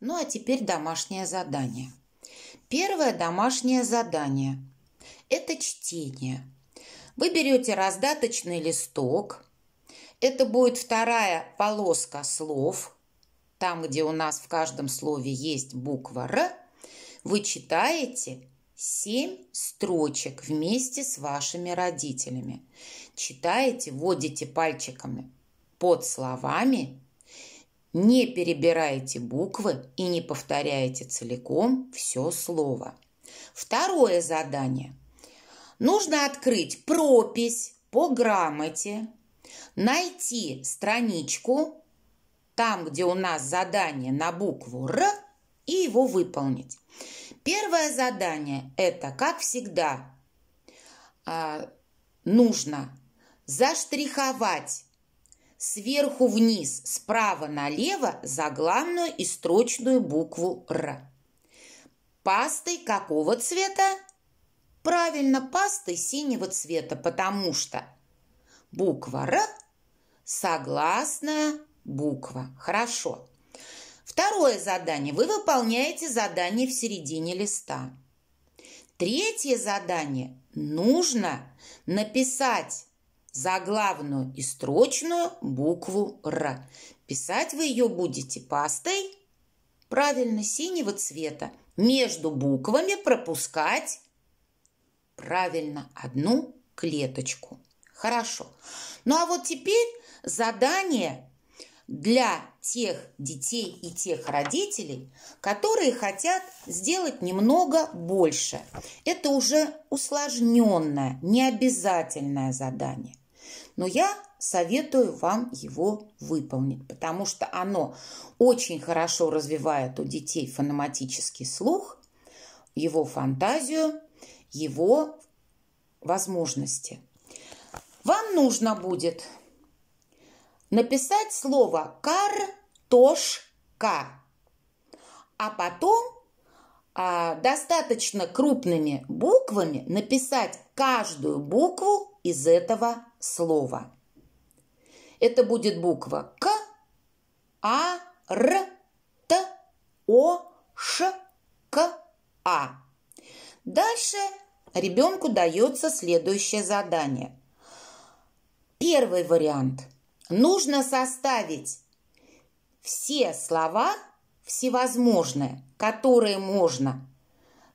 Ну а теперь домашнее задание. Первое домашнее задание – это чтение. Вы берете раздаточный листок. Это будет вторая полоска слов. Там, где у нас в каждом слове есть буква «Р», вы читаете семь строчек вместе с вашими родителями. Читаете, водите пальчиками под словами не перебирайте буквы и не повторяйте целиком все слово. Второе задание. Нужно открыть пропись по грамоте, найти страничку, там, где у нас задание на букву «Р», и его выполнить. Первое задание – это, как всегда, а, нужно заштриховать сверху вниз, справа налево за главную и строчную букву «Р». Пастой какого цвета? Правильно, пастой синего цвета, потому что буква «Р» – согласная буква. Хорошо. Второе задание. Вы выполняете задание в середине листа. Третье задание. Нужно написать за главную и строчную букву «Р». Писать вы ее будете пастой, правильно, синего цвета. Между буквами пропускать, правильно, одну клеточку. Хорошо. Ну а вот теперь задание для тех детей и тех родителей, которые хотят сделать немного больше. Это уже усложненное, необязательное задание. Но я советую вам его выполнить, потому что оно очень хорошо развивает у детей фономатический слух, его фантазию, его возможности. Вам нужно будет написать слово «картошка», а потом а, достаточно крупными буквами написать каждую букву из этого слова. Это будет буква К, А, Р, Т, О, Ш, К, А. Дальше ребенку дается следующее задание. Первый вариант. Нужно составить все слова всевозможные, которые можно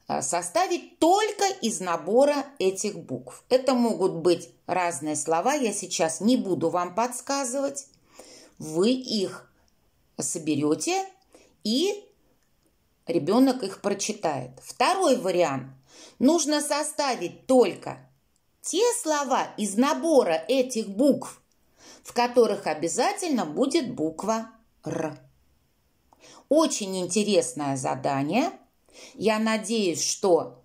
Э, составить только из набора этих букв. Это могут быть разные слова, я сейчас не буду вам подсказывать. Вы их соберете и ребенок их прочитает. Второй вариант. Нужно составить только те слова из набора этих букв, в которых обязательно будет буква «Р». Очень интересное задание – я надеюсь, что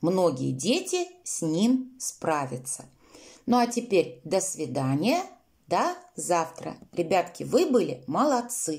многие дети с ним справятся. Ну а теперь до свидания, до завтра. Ребятки, вы были молодцы.